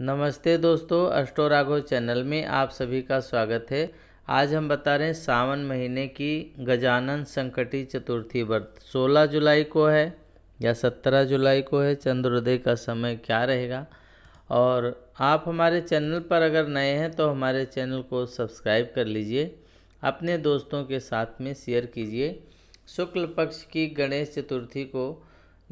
नमस्ते दोस्तों अष्टो राघव चैनल में आप सभी का स्वागत है आज हम बता रहे हैं सावन महीने की गजानन संकटी चतुर्थी व्रत 16 जुलाई को है या 17 जुलाई को है चंद्रोदय का समय क्या रहेगा और आप हमारे चैनल पर अगर नए हैं तो हमारे चैनल को सब्सक्राइब कर लीजिए अपने दोस्तों के साथ में शेयर कीजिए शुक्ल पक्ष की गणेश चतुर्थी को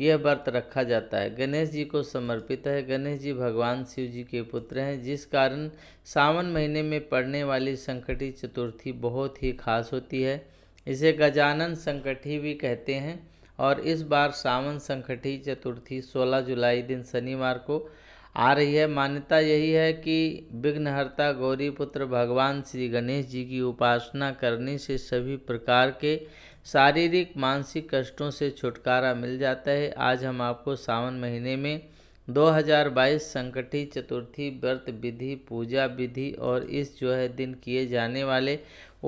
यह व्रत रखा जाता है गणेश जी को समर्पित है गणेश जी भगवान शिव जी के पुत्र हैं जिस कारण सावन महीने में पड़ने वाली संकटी चतुर्थी बहुत ही खास होती है इसे गजानन संकटी भी कहते हैं और इस बार सावन संकटी चतुर्थी 16 जुलाई दिन शनिवार को आ रही है मान्यता यही है कि विघ्नहर्ता गौरीपुत्र भगवान श्री गणेश जी की उपासना करने से सभी प्रकार के शारीरिक मानसिक कष्टों से छुटकारा मिल जाता है आज हम आपको सावन महीने में 2022 संकटी चतुर्थी व्रत विधि पूजा विधि और इस जो है दिन किए जाने वाले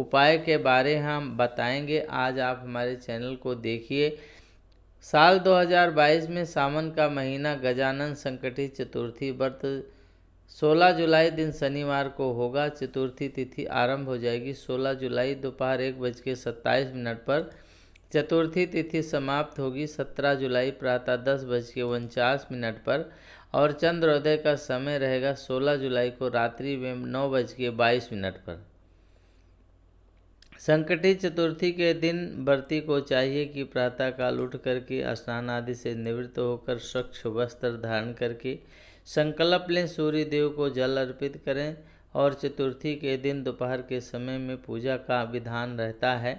उपाय के बारे हम बताएंगे आज आप हमारे चैनल को देखिए साल 2022 में सावन का महीना गजानन संकटी चतुर्थी व्रत 16 जुलाई दिन शनिवार को होगा चतुर्थी तिथि आरंभ हो जाएगी 16 जुलाई दोपहर एक बज के सत्ताईस मिनट पर चतुर्थी तिथि समाप्त होगी 17 जुलाई प्रातः दस बज के उनचास मिनट पर और चंद्रोदय का समय रहेगा 16 जुलाई को रात्रि में नौ बज के बाईस मिनट पर संकटी चतुर्थी के दिन व्रती को चाहिए कि प्रातःकाल उठ करके स्नान आदि से निवृत्त होकर स्वच्छ वस्त्र धारण करके संकल्प लें सूर्य देव को जल अर्पित करें और चतुर्थी के दिन दोपहर के समय में पूजा का विधान रहता है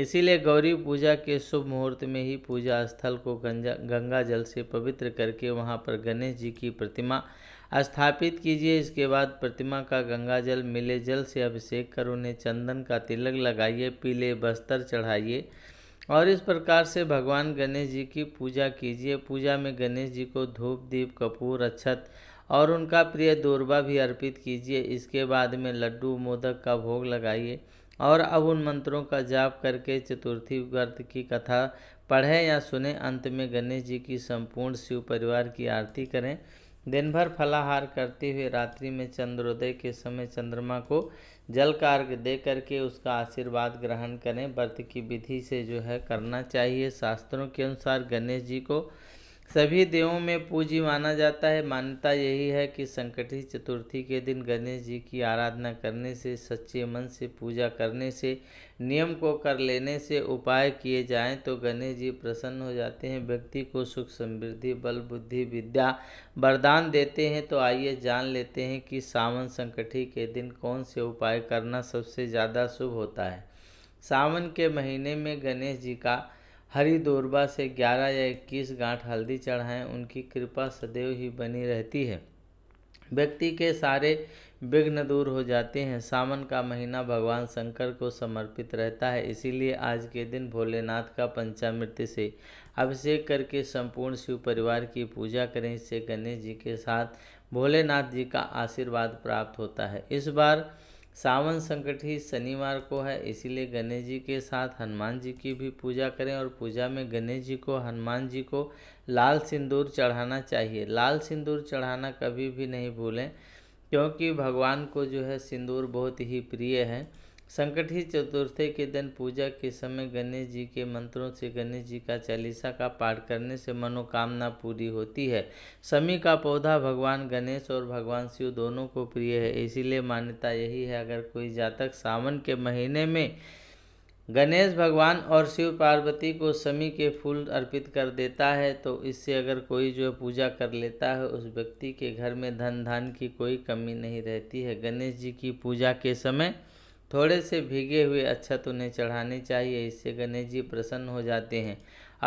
इसीलिए गौरी पूजा के शुभ मुहूर्त में ही पूजा स्थल को गंजा गंगा जल से पवित्र करके वहाँ पर गणेश जी की प्रतिमा स्थापित कीजिए इसके बाद प्रतिमा का गंगा जल मिले जल से अभिषेक कर उन्हें चंदन का तिलक लगाइए पीले बस्तर चढ़ाइए और इस प्रकार से भगवान गणेश जी की पूजा कीजिए पूजा में गणेश जी को धूप दीप कपूर अक्षत और उनका प्रिय दूरबा भी अर्पित कीजिए इसके बाद में लड्डू मोदक का भोग लगाइए और अब उन मंत्रों का जाप करके चतुर्थी व्रत की कथा पढ़ें या सुने अंत में गणेश जी की संपूर्ण शिव परिवार की आरती करें दिन भर फलाहार करते हुए रात्रि में चंद्रोदय के समय चंद्रमा को जल का अर्घ दे करके उसका आशीर्वाद ग्रहण करें व्रत की विधि से जो है करना चाहिए शास्त्रों के अनुसार गणेश जी को सभी देवों में पूजी माना जाता है मान्यता यही है कि संकटी चतुर्थी के दिन गणेश जी की आराधना करने से सच्चे मन से पूजा करने से नियम को कर लेने से उपाय किए जाएं तो गणेश जी प्रसन्न हो जाते हैं व्यक्ति को सुख समृद्धि बल बुद्धि विद्या वरदान देते हैं तो आइए जान लेते हैं कि सावन संकटी के दिन कौन से उपाय करना सबसे ज़्यादा शुभ होता है सावन के महीने में गणेश जी का हरी से 11 या 21 गांठ हल्दी चढ़ाएं उनकी कृपा सदैव ही बनी रहती है व्यक्ति के सारे विघ्न दूर हो जाते हैं सावन का महीना भगवान शंकर को समर्पित रहता है इसीलिए आज के दिन भोलेनाथ का पंचामृत्य से अभिषेक करके संपूर्ण शिव परिवार की पूजा करें इससे गणेश जी के साथ भोलेनाथ जी का आशीर्वाद प्राप्त होता है इस बार सावन संकट ही शनिवार को है इसीलिए गणेश जी के साथ हनुमान जी की भी पूजा करें और पूजा में गणेश जी को हनुमान जी को लाल सिंदूर चढ़ाना चाहिए लाल सिंदूर चढ़ाना कभी भी नहीं भूलें क्योंकि भगवान को जो है सिंदूर बहुत ही प्रिय है संकटी चतुर्थी के दिन पूजा के समय गणेश जी के मंत्रों से गणेश जी का चालीसा का पाठ करने से मनोकामना पूरी होती है शमी का पौधा भगवान गणेश और भगवान शिव दोनों को प्रिय है इसीलिए मान्यता यही है अगर कोई जातक सावन के महीने में गणेश भगवान और शिव पार्वती को शमी के फूल अर्पित कर देता है तो इससे अगर कोई जो पूजा कर लेता है उस व्यक्ति के घर में धन धान की कोई कमी नहीं रहती है गणेश जी की पूजा के समय थोड़े से भीगे हुए अच्छत तो उन्हें चढ़ाने चाहिए इससे गणेश जी प्रसन्न हो जाते हैं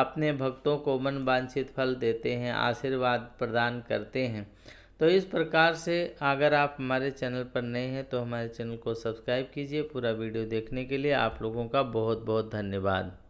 अपने भक्तों को मन वांछित फल देते हैं आशीर्वाद प्रदान करते हैं तो इस प्रकार से अगर आप हमारे चैनल पर नए हैं तो हमारे चैनल को सब्सक्राइब कीजिए पूरा वीडियो देखने के लिए आप लोगों का बहुत बहुत धन्यवाद